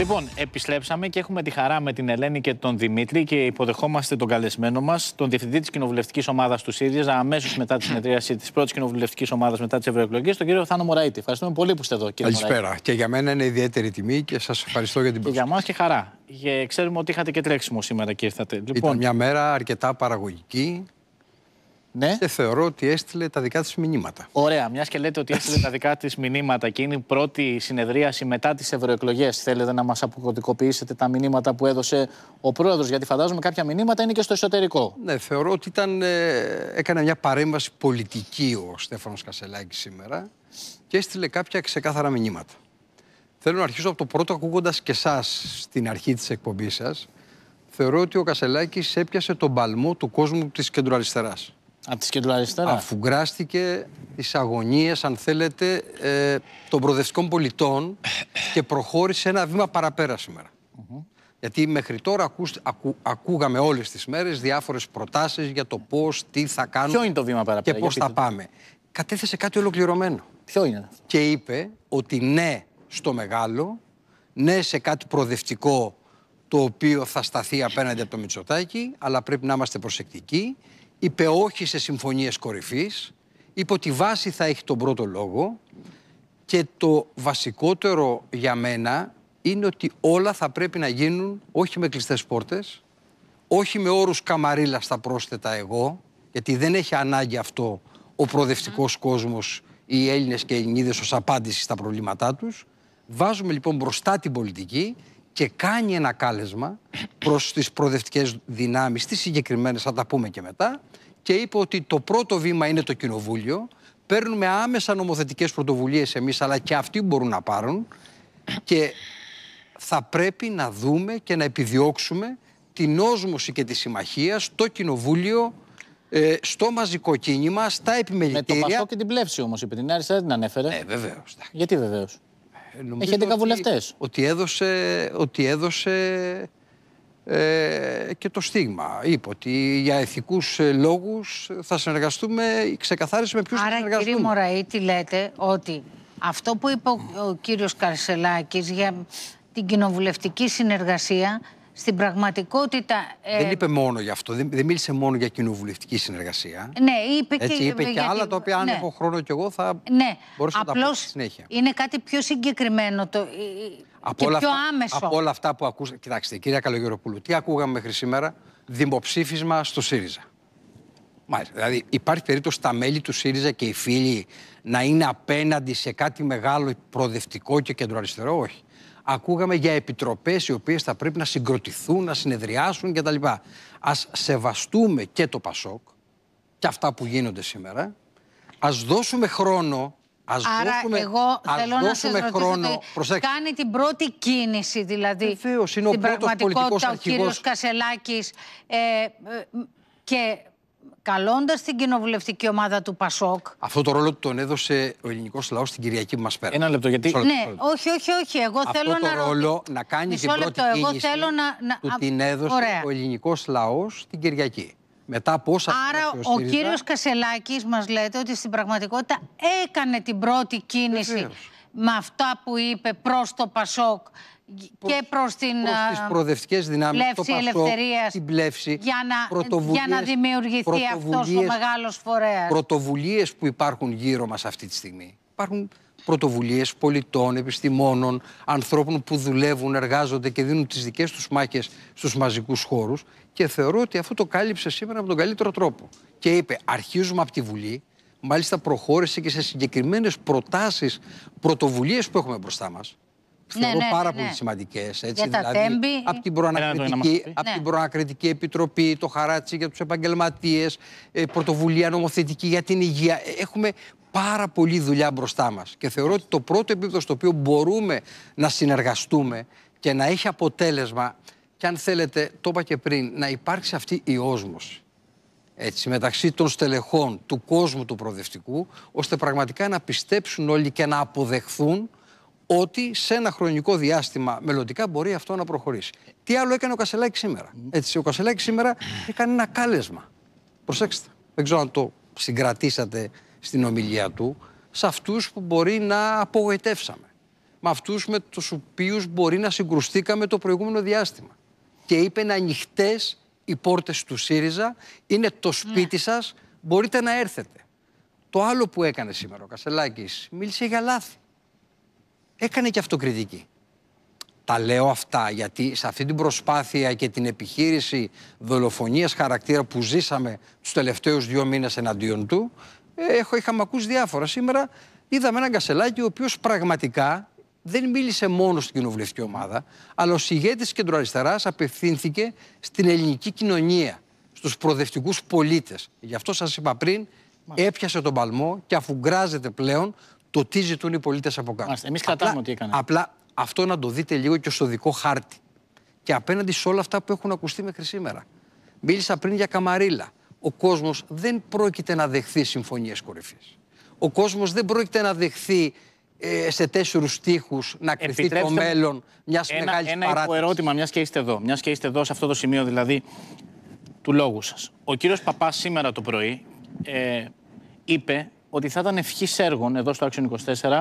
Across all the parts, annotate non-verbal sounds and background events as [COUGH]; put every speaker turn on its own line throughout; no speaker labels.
Λοιπόν, επιστρέψαμε και έχουμε τη χαρά με την Ελένη και τον Δημήτρη και υποδεχόμαστε τον καλεσμένο μας, τον διευθυντή της κοινοβουλευτικής ομάδας του ΣΥΡΙΖΑ, αμέσως μετά τη συνεδρίαση της πρώτης κοινοβουλευτικής ομάδας μετά τις ευρωεκλογές, τον κύριο Θάνο Μωραήτη. Ευχαριστούμε πολύ που είστε εδώ, κύριε Καλησπέρα.
Και για μένα είναι ιδιαίτερη τιμή και σας ευχαριστώ
για την προσοχή. Για μας και χαρά. Και ξέρουμε ότι είχατε και τρέξιμο σήμερα και ήρθατε. Λοιπόν... Ήταν μια μέρα αρκετά
παραγωγική. Ναι. Και θεωρώ ότι έστειλε τα
δικά της μηνύματα. Ωραία. Μιας και λέτε ότι έστειλε τα δικά της μηνύματα και είναι η πρώτη συνεδρίαση μετά τις ευρωεκλογές. Θέλετε να μας αποκωδικοποιήσετε τα μηνύματα που έδωσε ο πρόεδρος, γιατί φαντάζομαι κάποια μηνύματα είναι και στο εσωτερικό.
Ναι, θεωρώ ότι ήταν, ε, έκανε μια παρέμβαση πολιτική ο Στέφανος Κασελάκης σήμερα και έστειλε κάποια ξεκάθαρα μηνύματα. Θέλω να αρχίσω από το πρώτο, ακούγοντας και εσάς στην αρχή της εκπομπής σας. Θεωρώ ότι ο Κασελάκης έπιασε τον παλμό του κόσμου της κεντροαριστεράς. Από τη Αφού τις αγωνίες, αν θέλετε, ε, των προοδευτικών πολιτών [COUGHS] και προχώρησε ένα βήμα παραπέρα σήμερα. Γιατί μέχρι τώρα ακού, ακούγαμε όλες τις μέρες διάφορες προτάσεις για το πώς, τι θα κάνουμε. Ποιο είναι το βήμα παραπέρα. Και πώς θα πάμε. Κατέθεσε κάτι ολοκληρωμένο. Ποιο είναι Και είπε ότι ναι στο μεγάλο, ναι σε κάτι προοδευτικό το οποίο θα σταθεί απέναντι από το Μητσοτάκι, αλλά πρέπει να είμαστε προσεκτικοί είπε όχι σε συμφωνίες κορυφής, είπε ότι βάση θα έχει τον πρώτο λόγο και το βασικότερο για μένα είναι ότι όλα θα πρέπει να γίνουν όχι με κλειστές πόρτες, όχι με όρους καμαρίλα στα πρόσθετα εγώ, γιατί δεν έχει ανάγκη αυτό ο προοδευτικός κόσμος, οι Έλληνες και οι Ελληνίδες ως απάντηση στα προβλήματά τους. Βάζουμε λοιπόν μπροστά την πολιτική και κάνει ένα κάλεσμα προς τις προοδευτικές δυνάμεις, τις συγκεκριμένες, θα τα πούμε και μετά, και είπε ότι το πρώτο βήμα είναι το Κοινοβούλιο, παίρνουμε άμεσα νομοθετικές πρωτοβουλίες εμείς, αλλά και αυτοί μπορούν να πάρουν και θα πρέπει να δούμε και να επιδιώξουμε την όσμωση και τη συμμαχία στο Κοινοβούλιο ε, στο μαζικό κίνημα, στα επιμελητήρια. Με το Πασό και την πλεύση όμως, είπε την Άριστα δεν την ανέφερε. Ναι, ε, βεβαίως.
Γιατί βεβαίως. Έχει
11 βουλευτέ. Ότι έδωσε, ότι έδωσε ε, και το στίγμα. Είπε ότι για ηθικούς ε, λόγους θα συνεργαστούμε, ξεκαθάρισε με ποιους θα συνεργαστούμε.
Άρα, κύριε τι λέτε ότι αυτό που είπε ο, ο κύριος Καρσελάκης για την κοινοβουλευτική συνεργασία στην πραγματικότητα. Ε, δεν
είπε μόνο γι' αυτό. Δεν, μίλησε μόνο για κοινοβουλευτική συνεργασία. Ναι,
είπε και, Έτσι, είπε και άλλα τα οποία, αν ναι. έχω
χρόνο κι εγώ, θα
ναι. μπορούσα να τα πω στη συνέχεια. Είναι κάτι πιο συγκεκριμένο το...
και πιο άμεσο. Από όλα αυτά που ακούσατε... Κοιτάξτε, κυρία Καλογεροπούλου, τι ακούγαμε μέχρι σήμερα. Δημοψήφισμα στο ΣΥΡΙΖΑ. Μάλιστα. Δηλαδή, υπάρχει περίπτωση τα μέλη του ΣΥΡΙΖΑ και οι φίλοι να είναι απέναντι σε κάτι μεγάλο προοδευτικό και κεντροαριστερό, όχι ακούγαμε για επιτροπές οι οποίες θα πρέπει να συγκροτηθούν, να συνεδριάσουν κτλ. Ας σεβαστούμε και το ΠΑΣΟΚ και αυτά που γίνονται σήμερα. Ας δώσουμε χρόνο Ας Άρα δώσουμε, εγώ θέλω να σας ρωτήσω χρόνο, ότι κάνει
την πρώτη κίνηση δηλαδή Βεβαίως, είναι ο την πραγματικότητα ο κύριος Κασελάκης ε, ε και καλώντας την κοινοβουλευτική ομάδα του Πασόκ.
Αυτό το ρόλο του τον έδωσε ο ελληνικός λαός την Κυριακή που μας πέρασε. Ένα λεπτό, γιατί. ναι,
όχι, όχι, όχι. Εγώ Αυτό θέλω το να ρόλο
να κάνει την πρώτη λεπτό, εγώ θέλω
να, να... Του την έδωσε ο
ελληνικός λαός την Κυριακή. Μετά από όσα Άρα ο, ο κύριος
Κασελάκης μας λέτε ότι στην πραγματικότητα έκανε την πρώτη κίνηση με αυτά που είπε προς το Πασόκ και προς, την, προς ε, τις
προοδευτικές δυνάμεις, το Πασό, την πλεύση, για να, για να δημιουργηθεί αυτός ο μεγάλος φορέας. Πρωτοβουλίες που υπάρχουν γύρω μας αυτή τη στιγμή. Υπάρχουν πρωτοβουλίες πολιτών, επιστημόνων, ανθρώπων που δουλεύουν, εργάζονται και δίνουν τις δικές τους μάχες στους μαζικούς χώρους. Και θεωρώ ότι αυτό το κάλυψε σήμερα με τον καλύτερο τρόπο. Και είπε: Αρχίζουμε από τη Βουλή. Μάλιστα, προχώρησε και σε συγκεκριμένες προτάσεις, πρωτοβουλίες που έχουμε μπροστά μας. Ναι, θεωρώ ναι, πάρα ναι. πολύ ναι. σημαντικές. Δηλαδή, από την, προανακριτική, από την ναι. προανακριτική επιτροπή, το χαράτσι για τους επαγγελματίες, ε, πρωτοβουλία νομοθετική για την υγεία. Ε, έχουμε πάρα πολλή δουλειά μπροστά μας. Και θεωρώ ότι το πρώτο επίπεδο στο οποίο μπορούμε να συνεργαστούμε και να έχει αποτέλεσμα, και αν θέλετε, το είπα και πριν, να υπάρξει αυτή η όσμωση έτσι, μεταξύ των στελεχών του κόσμου του προοδευτικού, ώστε πραγματικά να πιστέψουν όλοι και να αποδεχθούν ότι σε ένα χρονικό διάστημα μελλοντικά μπορεί αυτό να προχωρήσει. Τι άλλο έκανε ο Κασελάκης σήμερα. Έτσι, ο Κασελάκης σήμερα έκανε ένα κάλεσμα. Προσέξτε. Δεν ξέρω αν το συγκρατήσατε στην ομιλία του. Σε αυτούς που μπορεί να απογοητεύσαμε. Με αυτούς με τους οποίους μπορεί να συγκρουστήκαμε το προηγούμενο διάστημα. Και είπε να ανοιχτές οι πόρτες του ΣΥΡΙΖΑ, είναι το σπίτι ναι. σας, μπορείτε να έρθετε. Το άλλο που έκανε σήμερα ο Κασελάκης, μίλησε για λάθη έκανε και αυτοκριτική. Τα λέω αυτά γιατί σε αυτή την προσπάθεια και την επιχείρηση δολοφονίας χαρακτήρα που ζήσαμε τους τελευταίους δύο μήνες εναντίον του, ε, έχω, είχαμε ακούσει διάφορα. Σήμερα είδαμε έναν Κασελάκη ο οποίος πραγματικά δεν μίλησε μόνο στην κοινοβουλευτική ομάδα, αλλά ως ηγέτης της κεντροαριστεράς απευθύνθηκε στην ελληνική κοινωνία, στους προοδευτικούς πολίτες. Γι' αυτό σας είπα πριν, έπιασε τον παλμό και αφουγκράζεται πλέον το τι ζητούν οι πολίτες από κάτω. Εμείς κρατάμε ότι έκανε. Απλά αυτό να το δείτε λίγο και στο δικό χάρτη. Και απέναντι σε όλα αυτά που έχουν ακουστεί μέχρι σήμερα. Μίλησα πριν για Καμαρίλα. Ο κόσμος δεν πρόκειται να δεχθεί συμφωνίες κορυφής. Ο κόσμος δεν πρόκειται να δεχθεί ε, σε τέσσερους τείχου να κρυφτεί το μέλλον μιας μεγάλη παράταξη. Ένα
υποερώτημα, μιας και είστε εδώ, μιας και είστε εδώ σε αυτό το σημείο δηλαδή του λόγου σας. Ο κύριος Παπάς σήμερα το πρωί ε, είπε ότι θα ήταν ευχή έργων εδώ στο Άξιον 24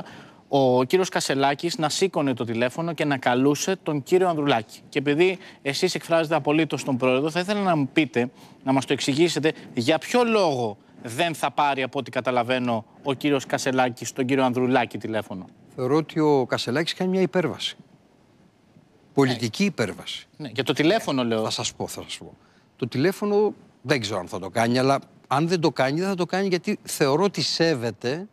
ο κύριος Κασελάκης να σήκωνε το τηλέφωνο και να καλούσε τον κύριο Ανδρουλάκη. Και επειδή εσείς εκφράζετε απολύτως τον πρόεδρο, θα ήθελα να μου πείτε, να μας το εξηγήσετε, για ποιο λόγο δεν θα πάρει από ό,τι καταλαβαίνω ο κύριος Κασελάκης
τον κύριο Ανδρουλάκη τηλέφωνο. Θεωρώ ότι ο Κασελάκης κάνει μια υπέρβαση. Πολιτική ναι. υπέρβαση. Ναι, για το τηλέφωνο λέω. Θα σας πω, θα σας πω. Το τηλέφωνο δεν ξέρω αν θα το κάνει, αλλά αν δεν το κάνει, δεν θα το κάνει γιατί θεωρώ ότι σέβεται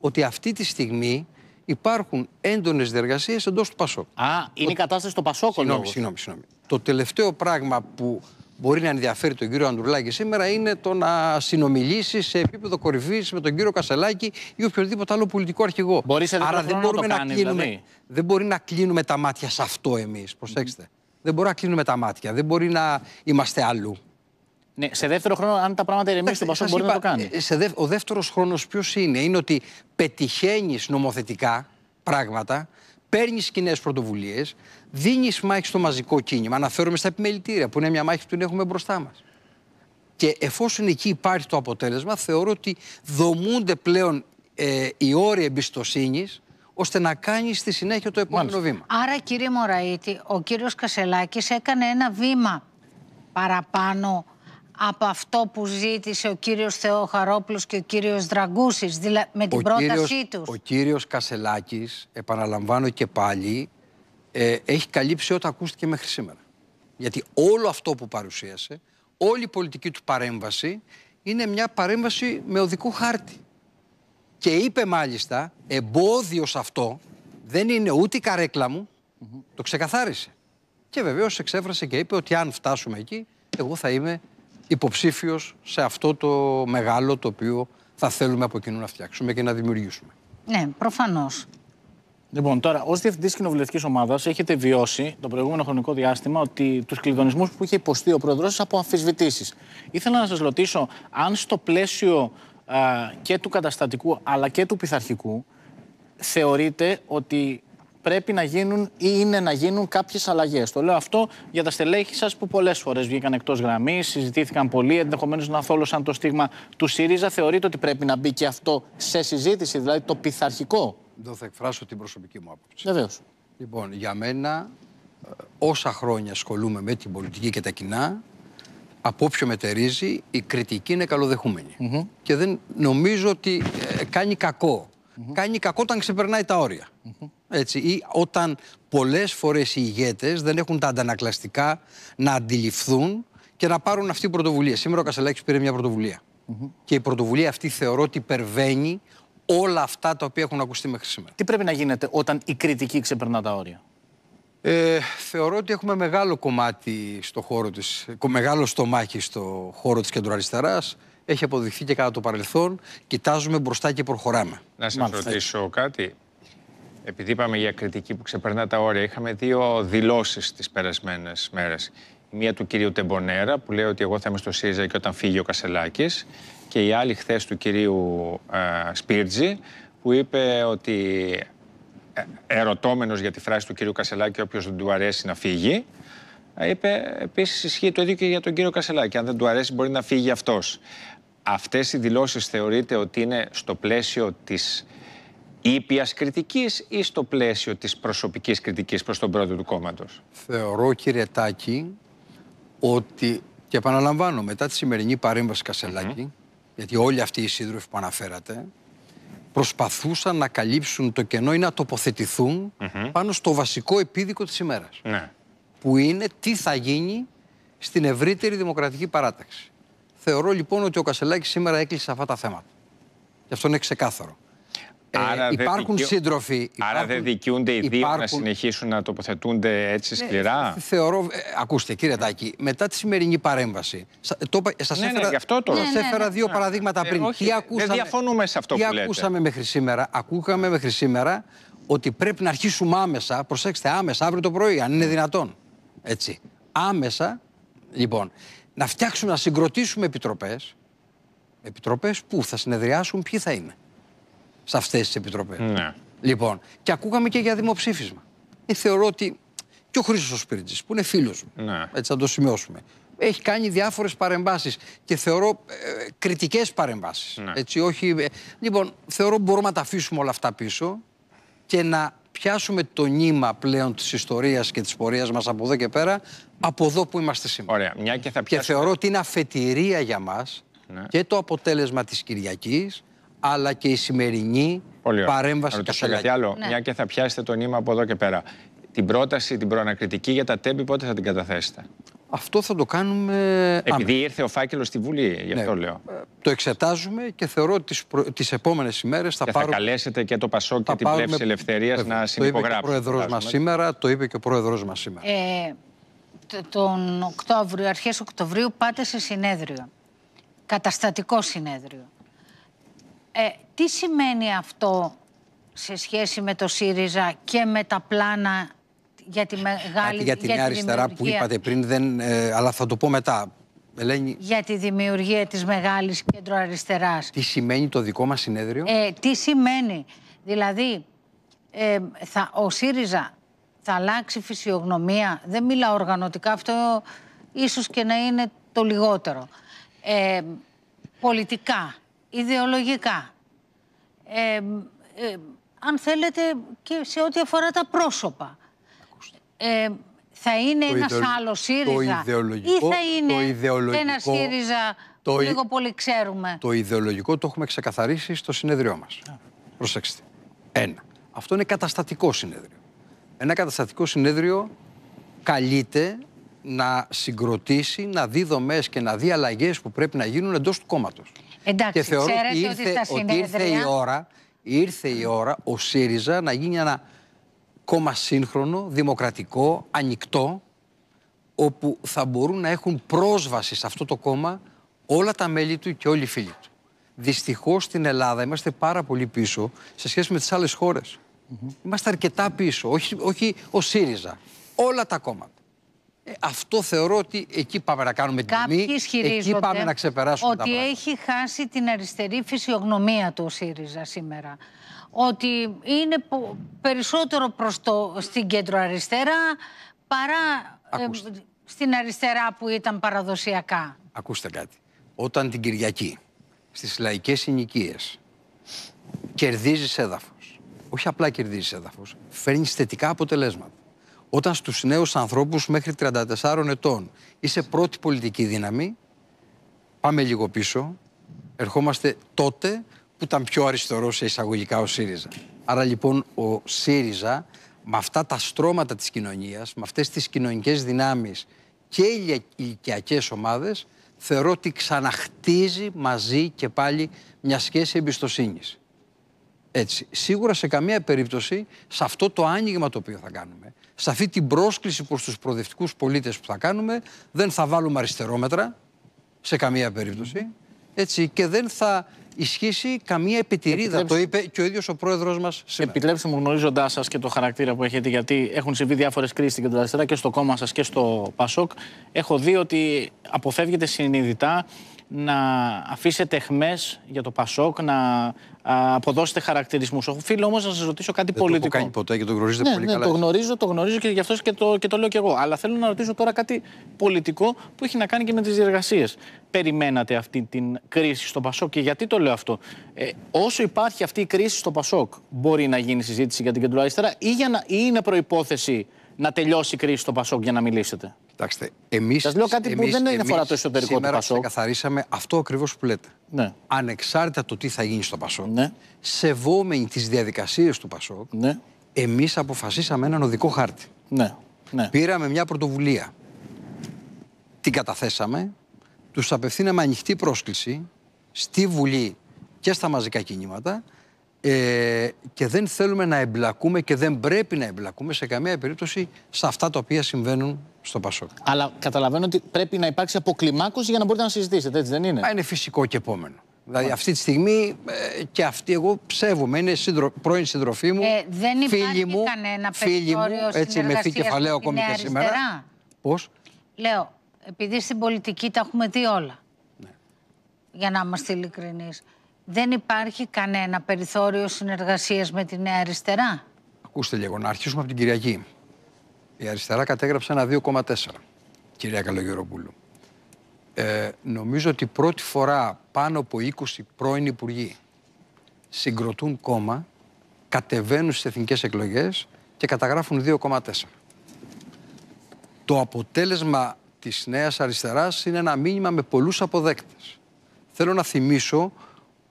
ότι αυτή τη στιγμή υπάρχουν έντονες διεργασίες εντός του Πασόκ.
Α, είναι η κατάσταση στο
Πασόκ, Συγγνώμη, συγγνώμη, συγγνώμη. Το τελευταίο πράγμα που μπορεί να ενδιαφέρει τον κύριο Αντουρλάκη σήμερα είναι το να συνομιλήσει σε επίπεδο κορυφής με τον κύριο Κασελάκη ή οποιοδήποτε άλλο πολιτικό αρχηγό. Μπορείς σε Άρα δεν μπορούμε να, το κάνεις, κλείνουμε. Δηλαδή. Δεν μπορεί να κλείνουμε τα μάτια σε αυτό εμείς. Προσέξτε. Δεν μπορεί να κλείνουμε τα μάτια. Δεν μπορεί να είμαστε αλλού. Ναι, σε δεύτερο χρόνο, αν τα πράγματα ηρεμήσουν στον Πασόκ, μπορεί είπα, να το κάνει. Ε, σε δε, ο δεύτερος χρόνος ποιος είναι, είναι ότι πετυχαίνεις νομοθετικά πράγματα, παίρνεις κοινέ πρωτοβουλίες, δίνεις μάχη στο μαζικό κίνημα. Αναφέρομαι στα επιμελητήρια, που είναι μια μάχη που την έχουμε μπροστά μας. Και εφόσον εκεί υπάρχει το αποτέλεσμα, θεωρώ ότι δομούνται πλέον ε, οι όροι εμπιστοσύνης ώστε να κάνεις στη συνέχεια το επόμενο βήμα.
Άρα, κύριε Μωραήτη, ο κύριος Κασελάκης έκανε ένα βήμα παραπάνω από αυτό που ζήτησε ο κύριος Θεόχαρόπλος και ο κύριος Δραγκούσης δηλαδή με την πρότασή κύριος, τους. Ο
κύριος Κασελάκης, επαναλαμβάνω και πάλι, ε, έχει καλύψει ό,τι ακούστηκε μέχρι σήμερα. Γιατί όλο αυτό που παρουσίασε, όλη η πολιτική του παρέμβαση είναι μια παρέμβαση με οδικό χάρτη. Και είπε μάλιστα, εμπόδιο σε αυτό δεν είναι ούτε η καρέκλα μου, το ξεκαθάρισε. Και βεβαίως εξέφρασε και είπε ότι αν φτάσουμε εκεί, εγώ θα είμαι υποψήφιος σε αυτό το μεγάλο το οποίο θα θέλουμε από κοινού να φτιάξουμε και να δημιουργήσουμε.
Ναι, προφανώς.
Λοιπόν, τώρα, ως διευθυντής κοινοβουλευτικής ομάδας, έχετε βιώσει το
προηγούμενο χρονικό διάστημα ότι τους κλειδονισμούς που είχε υποστεί ο πρόεδρό σα από αμφισβητήσεις. Ήθελα να σας ρωτήσω αν στο πλαίσιο α, και του καταστατικού αλλά και του πειθαρχικού θεωρείτε ότι πρέπει να γίνουν ή είναι να γίνουν κάποιες αλλαγές. Το λέω αυτό για τα στελέχη σας που πολλές φορές βγήκαν εκτός γραμμής, συζητήθηκαν πολύ, ενδεχομένως να θόλωσαν το στίγμα του ΣΥΡΙΖΑ. Θεωρείτε ότι πρέπει να μπει και αυτό σε συζήτηση, δηλαδή το
πειθαρχικό. Δεν θα εκφράσω την προσωπική μου άποψη. Βεβαίως. Λοιπόν, για μένα, ε, όσα χρόνια ασχολούμαι με την πολιτική και τα κοινά, από όποιο μετερίζει, η κριτική είναι καλοδεχούμενη. Και δεν νομίζω ότι ε, κάνει κακό. Κάνει κακό όταν ξεπερνάει τα όρια έτσι, ή όταν πολλές φορές οι ηγέτες δεν έχουν τα αντανακλαστικά να αντιληφθούν και να πάρουν αυτή πρωτοβουλία. Σήμερα ο Κασελάκης πήρε μια πρωτοβουλία. Και η πρωτοβουλία αυτή θεωρώ ότι υπερβαίνει όλα αυτά τα οποία έχουν ακουστεί μέχρι σήμερα. Τι πρέπει να γίνεται όταν η κριτική ξεπερνά τα όρια. Ε, θεωρώ ότι έχουμε μεγάλο κομμάτι στο χώρο της, μεγάλο στομάχι στο χώρο της κεντροαριστεράς. Έχει αποδειχθεί και κατά το παρελθόν. Κοιτάζουμε μπροστά και προχωράμε.
Να σας ρωτήσω κάτι επειδή είπαμε για κριτική που ξεπερνά τα όρια, είχαμε δύο δηλώσεις τις περασμένες μέρες. Μία του κυρίου Τεμπονέρα που λέει ότι εγώ θα είμαι στο ΣΥΡΙΖΑ και όταν φύγει ο Κασελάκης και η άλλη χθες του κυρίου ε, Σπίρτζη που είπε ότι ε, ερωτώμενος για τη φράση του κυρίου Κασελάκη όποιος δεν του αρέσει να φύγει ε, είπε επίσης ισχύει το ίδιο και για τον κύριο Κασελάκη αν δεν του αρέσει μπορεί να φύγει αυτός. Αυτές οι δηλώσεις θεωρείται ότι είναι στο πλαίσιο της ήπιας κριτικής ή στο πλαίσιο της προσωπικής κριτικής προς τον πρόεδρο του κόμματος.
Θεωρώ, κύριε Τάκη, ότι. Και επαναλαμβάνω, μετά τη σημερινή παρέμβαση Κασελάκη, γιατί όλοι αυτοί οι σύντροφοι που αναφέρατε, προσπαθούσαν να καλύψουν το κενό ή να τοποθετηθούν πάνω στο βασικό επίδικο της ημέρας. Ναι. Που είναι τι θα γίνει στην ευρύτερη δημοκρατική παράταξη. Θεωρώ λοιπόν ότι ο Κασελάκης σήμερα έκλεισε αυτά τα θέματα. Και αυτό είναι ξεκάθαρο.
Άρα υπάρχουν σύντροφοι. Υπάρχουν... Άρα δεν δικαιούνται οι δύο να συνεχίσουν να τοποθετούνται έτσι ε, σκληρά.
θεωρώ. Ε, ακούστε, κύριε Τάκη, μετά τη σημερινή παρέμβαση. Το... ναι, έφερα, ναι, αυτό το... Σας έφερα δύο παραδείγματα ε, πριν. τι ακούσαμε... Δεν διαφωνούμε σε αυτό που λέτε. ακούσαμε μέχρι σήμερα. Ακούγαμε μέχρι σήμερα ότι πρέπει να αρχίσουμε άμεσα. Προσέξτε, άμεσα αύριο το πρωί, αν είναι δυνατόν. Έτσι. Άμεσα, λοιπόν, να φτιάξουμε, να συγκροτήσουμε επιτροπές. Επιτροπές που θα συνεδριάσουν, ποιοι θα είναι σε αυτές τις επιτροπές. Ναι. Λοιπόν, και ακούγαμε και για δημοψήφισμα. Ε, θεωρώ ότι και ο Χρήστο Σπίρτζη, που είναι φίλος μου, ναι. έτσι θα το σημειώσουμε, έχει κάνει διάφορες παρεμβάσεις και θεωρώ ε, κριτικές παρεμβάσεις. Ναι. όχι. Ε, λοιπόν, θεωρώ μπορούμε να τα αφήσουμε όλα αυτά πίσω και να πιάσουμε το νήμα πλέον της ιστορίας και της πορείας μας από εδώ και πέρα, από εδώ που είμαστε σήμερα. Ωραία. Μια και, και θεωρώ ότι είναι αφετηρία για μας ναι. και το αποτέλεσμα της Κυριακής αλλά και η σημερινή Πολύ παρέμβαση του Κασελάκη. Κάτι άλλο, ναι. μια
και θα πιάσετε το νήμα από εδώ και πέρα. Την πρόταση, την προανακριτική για τα τέμπη, πότε θα την καταθέσετε.
Αυτό θα το κάνουμε. Επειδή
ήρθε ο φάκελος στη Βουλή,
γι' αυτό ναι. λέω. Ε, το εξετάζουμε και θεωρώ ότι τις, προ... τις επόμενες ημέρες θα και πάρουμε... θα
καλέσετε και
το Πασό και την Πλεύση με... Ελευθερίας να συνυπογράψουν. Το είπε και ο σήμερα. Το είπε και ο πρόεδρο μας σήμερα.
Ε, τον Οκτώβριο, αρχές Οκτωβρίου πάτε σε συνέδριο. Καταστατικό συνέδριο. Ε, τι σημαίνει αυτό σε σχέση με το ΣΥΡΙΖΑ και με τα πλάνα για τη μεγάλη Για την αριστερά που είπατε
πριν, δεν, ε, αλλά θα το πω μετά. Ελένη...
Για τη δημιουργία της μεγάλης κέντρο αριστεράς.
Τι σημαίνει το δικό μας συνέδριο.
Ε, τι σημαίνει. Δηλαδή, ε, θα, ο ΣΥΡΙΖΑ θα αλλάξει φυσιογνωμία. Δεν μιλάω οργανωτικά, αυτό ίσως και να είναι το λιγότερο. Ε, πολιτικά ιδεολογικά, ε, ε, αν θέλετε και σε ό,τι αφορά τα πρόσωπα. Ε, θα είναι το ένας άλλος ΣΥΡΙΖΑ ή θα είναι το ένας ΣΥΡΙΖΑ το... που λίγο πολύ ξέρουμε.
Το ιδεολογικό το έχουμε ξεκαθαρίσει στο συνέδριό μας. Προσέξτε. Ένα. Αυτό είναι καταστατικό συνέδριο. Ένα καταστατικό συνέδριο καλείται να συγκροτήσει, να δει δομές και να δει αλλαγές που πρέπει να γίνουν εντός του κόμματος.
Εντάξει, και θεωρώ ότι ήρθε, η ώρα,
ήρθε η ώρα ο ΣΥΡΙΖΑ να γίνει ένα κόμμα σύγχρονο, δημοκρατικό, ανοιχτό, όπου θα μπορούν να έχουν πρόσβαση σε αυτό το κόμμα όλα τα μέλη του και όλοι οι φίλοι του. Δυστυχώς στην Ελλάδα είμαστε πάρα πολύ πίσω σε σχέση με τις άλλες χώρες. Είμαστε αρκετά πίσω, όχι, όχι ο ΣΥΡΙΖΑ, όλα τα κόμματα. Ε, αυτό θεωρώ ότι εκεί πάμε να κάνουμε την τιμή. Εκεί πάμε να ξεπεράσουμε ότι τα πράγματα.
έχει χάσει την αριστερή φυσιογνωμία του ο ΣΥΡΙΖΑ σήμερα. Ότι είναι περισσότερο προς το, στην κέντρο αριστερά παρά ε, στην αριστερά που ήταν παραδοσιακά.
Ακούστε κάτι. Όταν την Κυριακή στις λαϊκές συνοικίες κερδίζεις έδαφος, όχι απλά κερδίζεις έδαφος, φέρνεις θετικά αποτελέσματα όταν στους νέους ανθρώπους μέχρι 34 ετών είσαι πρώτη πολιτική δύναμη, πάμε λίγο πίσω, ερχόμαστε τότε που ήταν πιο αριστερό σε εισαγωγικά ο ΣΥΡΙΖΑ. Άρα λοιπόν ο ΣΥΡΙΖΑ με αυτά τα στρώματα της κοινωνίας, με αυτές τις κοινωνικές δυνάμεις και οι ηλικιακές ομάδες, θεωρώ ότι ξαναχτίζει μαζί και πάλι μια σχέση εμπιστοσύνης. Έτσι. Σίγουρα σε καμία περίπτωση σε αυτό το άνοιγμα το οποίο θα κάνουμε, σε αυτή την πρόσκληση προς τους προοδευτικούς πολίτες που θα κάνουμε, δεν θα βάλουμε αριστερόμετρα, σε καμία περίπτωση, έτσι, και δεν θα ισχύσει καμία επιτηρίδα. θα Το είπε και ο ίδιος ο πρόεδρος
μας σήμερα. Επιτρέψτε μου, γνωρίζοντά σας και το χαρακτήρα που έχετε, γιατί έχουν συμβεί διάφορες κρίσεις στην κεντροαριστερά και στο κόμμα σας και στο Πασόκ. Έχω δει ότι αποφεύγεται συνειδητά να αφήσετε χμές για το Πασόκ, να αποδώσετε χαρακτηρισμούς. Οφείλω όμως να σας ρωτήσω κάτι πολιτικό. Δεν το έχω κάνει ποτέ και το γνωρίζετε ναι, πολύ ναι, καλά. Το γνωρίζω, το γνωρίζω και γι' αυτό και το, και το λέω κι εγώ. Αλλά θέλω να ρωτήσω τώρα κάτι πολιτικό που έχει να κάνει και με τις διεργασίες. Περιμένατε αυτή την κρίση στο Πασόκ και γιατί το λέω αυτό. Ε, όσο υπάρχει αυτή η κρίση στο Πασόκ μπορεί να γίνει συζήτηση για την κεντροαριστερά ή, κρίση στο Πασόκ
για να μιλήσετε. Κοιτάξτε, εμείς. Σας λέω κάτι εμείς, που δεν είναι αφορά το εσωτερικό του Πασόκ. Καθαρίσαμε αυτό ακριβώς που λέτε. Ναι. Ανεξάρτητα το τι θα γίνει στο Πασόκ, ναι. σεβόμενοι τις διαδικασίες του Πασόκ, ναι. εμείς αποφασίσαμε έναν οδικό χάρτη. Ναι. Ναι. Πήραμε μια πρωτοβουλία. Την καταθέσαμε. Τους απευθύναμε ανοιχτή πρόσκληση στη Βουλή και στα μαζικά κινήματα ε, και δεν θέλουμε να εμπλακούμε και δεν πρέπει να εμπλακούμε σε καμία περίπτωση σε αυτά τα οποία συμβαίνουν στο Πασόκ. Αλλά καταλαβαίνω ότι πρέπει να υπάρξει αποκλιμάκωση για να μπορείτε να συζητήσετε, έτσι δεν είναι. είναι φυσικό και επόμενο. Δηλαδή αυτή τη στιγμή ε, και αυτή εγώ ψεύομαι, είναι σύντρο, πρώην συντροφή μου, ε,
δεν φίλη μου, φίλη μου, έτσι με φύγει κεφαλαίο ακόμη και σήμερα. Πώς? Λέω, επειδή στην πολιτική τα έχουμε δει όλα, ναι. για να είμαστε ειλικρινείς δεν υπάρχει κανένα περιθώριο συνεργασίας με τη Νέα Αριστερά.
Ακούστε λίγο, να αρχίσουμε από την Κυριακή. Η Αριστερά κατέγραψε ένα 2,4, κυρία Καλογεροπούλου. Ε, νομίζω ότι πρώτη φορά πάνω από 20 πρώην υπουργοί συγκροτούν κόμμα, κατεβαίνουν στις εθνικές εκλογές και καταγράφουν 2,4. Το αποτέλεσμα της Νέας Αριστεράς είναι ένα μήνυμα με πολλούς αποδέκτες. Θέλω να θυμίσω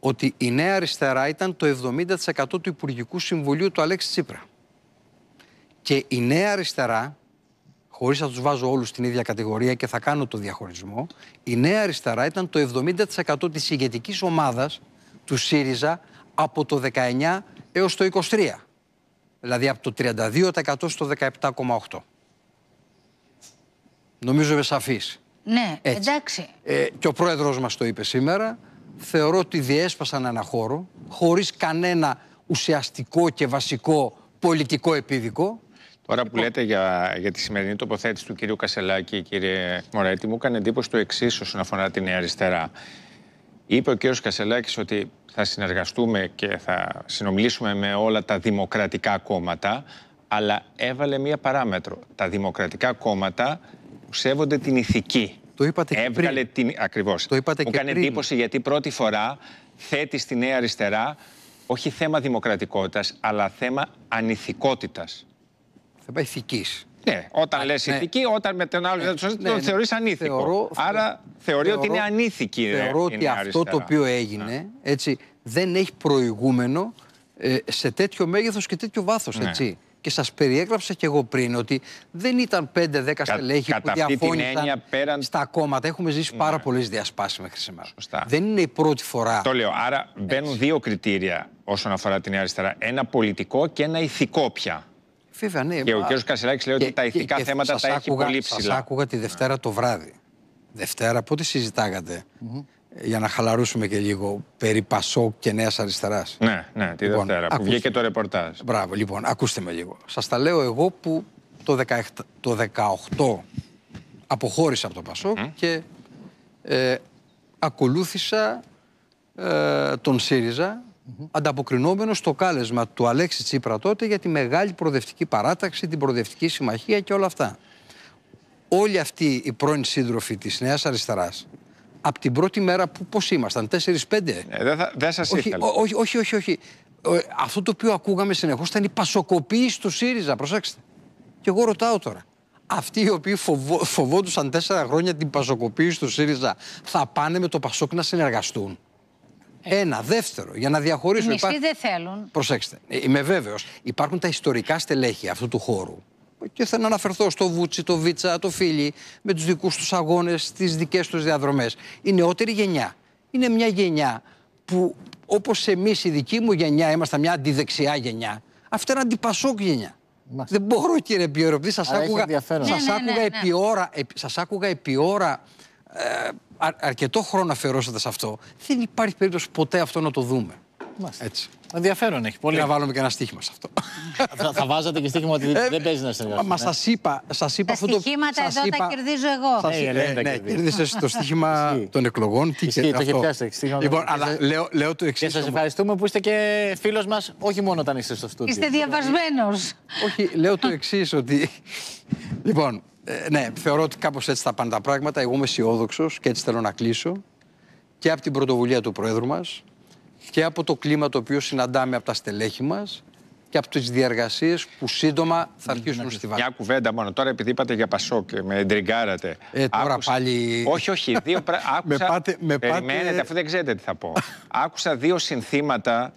ότι η Νέα Αριστερά ήταν το 70% του Υπουργικού Συμβουλίου του Αλέξη Τσίπρα. Και η Νέα Αριστερά, χωρίς να τους βάζω όλους στην ίδια κατηγορία και θα κάνω το διαχωρισμό, η Νέα Αριστερά ήταν το 70% της ηγετικής ομάδας του ΣΥΡΙΖΑ από το 19 έως το 23. Δηλαδή από το 32% στο 17,8%. Νομίζω είμαι σαφής.
Ναι, Έτσι. εντάξει.
Ε, και ο πρόεδρος μας το είπε σήμερα θεωρώ ότι διέσπασαν ένα χώρο χωρίς κανένα ουσιαστικό και βασικό πολιτικό επίδικο.
Τώρα που λοιπόν, λέτε για, για τη σημερινή τοποθέτηση του κυρίου Κασελάκη, κύριε Μωρέτη, μου έκανε εντύπωση το εξής όσον αφορά την Αριστερά. Είπε ο κύριος Κασελάκης ότι θα συνεργαστούμε και θα συνομιλήσουμε με όλα τα δημοκρατικά κόμματα, αλλά έβαλε μία παράμετρο. Τα δημοκρατικά κόμματα που σέβονται την ηθική. Το είπατε και Έβγαλε την. Ακριβώς. Το είπατε Μου κάνει εντύπωση γιατί πρώτη φορά θέτει στη Νέα Αριστερά όχι θέμα δημοκρατικότητας, αλλά θέμα ανηθικότητας.
Θέμα ηθικής.
Ναι, όταν λες ναι. ηθική, όταν με τον άλλο ναι, ναι τον ναι. θεωρείς ανήθικο. Άρα θεωρεί ότι είναι ανήθικη. Ε, θεωρώ ότι αυτό το οποίο έγινε
έτσι, δεν έχει προηγούμενο ε, σε τέτοιο μέγεθος και τέτοιο βάθος. Ναι και σας περιέγραψα και εγώ πριν ότι δεν ήταν 5-10 Κατά στελέχη που διαφώνησαν πέραν... στα κόμματα. Έχουμε ζήσει πάρα ναι. πολλές πολλέ διασπάσεις μέχρι σήμερα. Σωστά. Δεν είναι η πρώτη φορά. Το
λέω. Άρα μπαίνουν δύο κριτήρια όσον αφορά την αριστερά. Ένα πολιτικό και ένα ηθικό πια.
Φίβα, ναι, και ο κ. Κασιράκης
λέει και, ότι τα ηθικά και, θέματα τα άκουγα, έχει πολύ ψηλά. Σας
άκουγα τη Δευτέρα το βράδυ. Δευτέρα, πότε συζητάγατε. Mm -hmm για να χαλαρώσουμε και λίγο περί Πασόκ και Νέας Αριστεράς.
Ναι, ναι, τη λοιπόν, Δευτέρα. Που βγήκε το
ρεπορτάζ. Μπράβο, λοιπόν, ακούστε με λίγο. Σας τα λέω εγώ που το 18, το αποχώρησα από το Πασόκ mm. και ε, ακολούθησα ε, τον ΣΥΡΙΖΑ mm -hmm. ανταποκρινόμενος στο κάλεσμα του Αλέξη Τσίπρα τότε για τη μεγάλη προοδευτική παράταξη, την προοδευτική συμμαχία και όλα αυτά. Όλοι αυτοί οι πρώην σύντροφοι της Νέας Αριστεράς από την πρώτη μέρα που πώς ήμασταν, 4-5. Ε,
δεν δε σας όχι, όχι,
όχι, όχι, όχι. Ε, αυτό το οποίο ακούγαμε συνεχώς ήταν η πασοκοποίηση του ΣΥΡΙΖΑ, προσέξτε. Και εγώ ρωτάω τώρα. Αυτοί οι οποίοι φοβο, φοβόντουσαν τέσσερα χρόνια την πασοκοποίηση του ΣΥΡΙΖΑ θα πάνε με το ΠΑΣΟΚ να συνεργαστούν. Ε. Ένα. Δεύτερο, για να διαχωρίσουν. Οι υπά...
δεν θέλουν.
Προσέξτε, ε, είμαι βέβαιος. Υπάρχουν τα ιστορικά στελέχη αυτού του χώρου και να αναφερθώ στο Βούτσι, το Βίτσα, το Φίλι, με τους δικούς τους αγώνες, τις δικές τους διαδρομές. Η νεότερη γενιά είναι μια γενιά που όπως εμείς η δική μου γενιά, είμαστε μια αντιδεξιά γενιά, αυτή είναι αντιπασόκ γενιά. Δεν μπορώ κύριε Πιόρο, επειδή σας άκουγα, σας ναι, ναι, ναι επί ναι. ώρα, σας άκουγα επί ώρα ε, αρκετό χρόνο αφιερώσατε σε αυτό. Δεν υπάρχει περίπτωση ποτέ αυτό να το δούμε. Έτσι. Ενδιαφέρον έχει πολύ. Και να βάλουμε και ένα στοίχημα σε αυτό. θα, θα βάζατε και στοίχημα ότι ε, δεν παίζει να συνεργαστεί. Μα σας είπα, σας είπα τα αυτό το. Τα
στοιχήματα εδώ τα κερδίζω εγώ. Σας, ε, ναι,
κέρδισε το στοίχημα των εκλογών. Τι και
έχει Πιάσει, λοιπόν, αλλά λέω, το εξής. Και σας ευχαριστούμε που είστε και φίλος μας, όχι μόνο όταν
είστε στο στούντιο. Είστε
διαβασμένος.
όχι, λέω το εξής ότι. Λοιπόν, ε, ναι, θεωρώ ότι κάπως έτσι τα πάνε τα πράγματα. Εγώ είμαι αισιόδοξος και έτσι θέλω να κλείσω. Και από την πρωτοβουλία του Προέδρου μας, και από το κλίμα το οποίο συναντάμε από τα στελέχη μας και από τις διαργασίες που σύντομα θα αρχίσουν στη βάση. Μια κουβέντα μόνο. Τώρα, επειδή είπατε
για Πασόκ, με εντριγκάρατε.
Ε, τώρα άκουσα... πάλι. Όχι, όχι. Δύο πρα... [LAUGHS] άκουσα... με πάτε, Περιμένετε,
αφού δεν ξέρετε τι θα πω. άκουσα δύο συνθήματα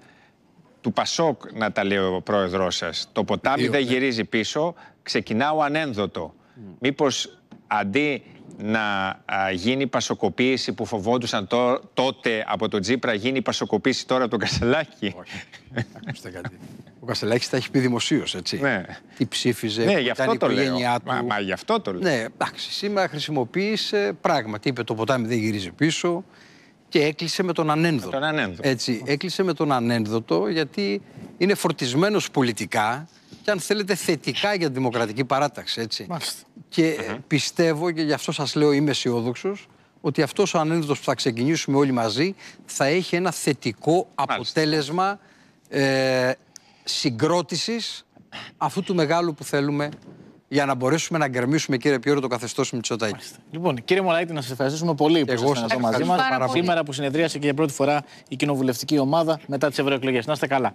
του Πασόκ να τα λέει ο πρόεδρός σας. Το ποτάμι δεν ναι. γυρίζει πίσω, ξεκινάω ανένδοτο. Mm. Μήπως αντί να γίνει πασοκοπήση που φοβόντουσαν τότε από τον Τζίπρα, γίνει πασοκοπήση τώρα τον Κασελάκη. Όχι.
Ακούστε κάτι. Ο Κασελάκης τα έχει πει δημοσίως, έτσι. Ναι. Τι ψήφιζε, ναι, η οικογένειά του. Μα, μα γι' αυτό το λέω. Ναι, εντάξει, σήμερα χρησιμοποίησε πράγματι. Είπε το ποτάμι δεν γυρίζει πίσω και έκλεισε με τον ανένδοτο. ανένδοτο. Έτσι, έκλεισε με τον ανένδοτο γιατί είναι φορτισμένος πολιτικά και αν θέλετε θετικά για τη Δημοκρατική Παράταξη. Έτσι. Και πιστεύω και γι' αυτό σας λέω είμαι αισιόδοξος ότι αυτός ο ανένδοτος που θα ξεκινήσουμε όλοι μαζί θα έχει ένα θετικό αποτέλεσμα ε, συγκρότησης αυτού του μεγάλου που θέλουμε για να μπορέσουμε να γκρεμίσουμε, κύριε Πιόρο, το καθεστώς Μητσοτάκη.
Λοιπόν, κύριε Μολαίτη, να σας ευχαριστήσουμε πολύ που ήσασταν εδώ μαζί μα. Σήμερα που συνεδρίασε και για πρώτη φορά η κοινοβουλευτική ομάδα μετά τις ευρωεκλογές. Να είστε καλά.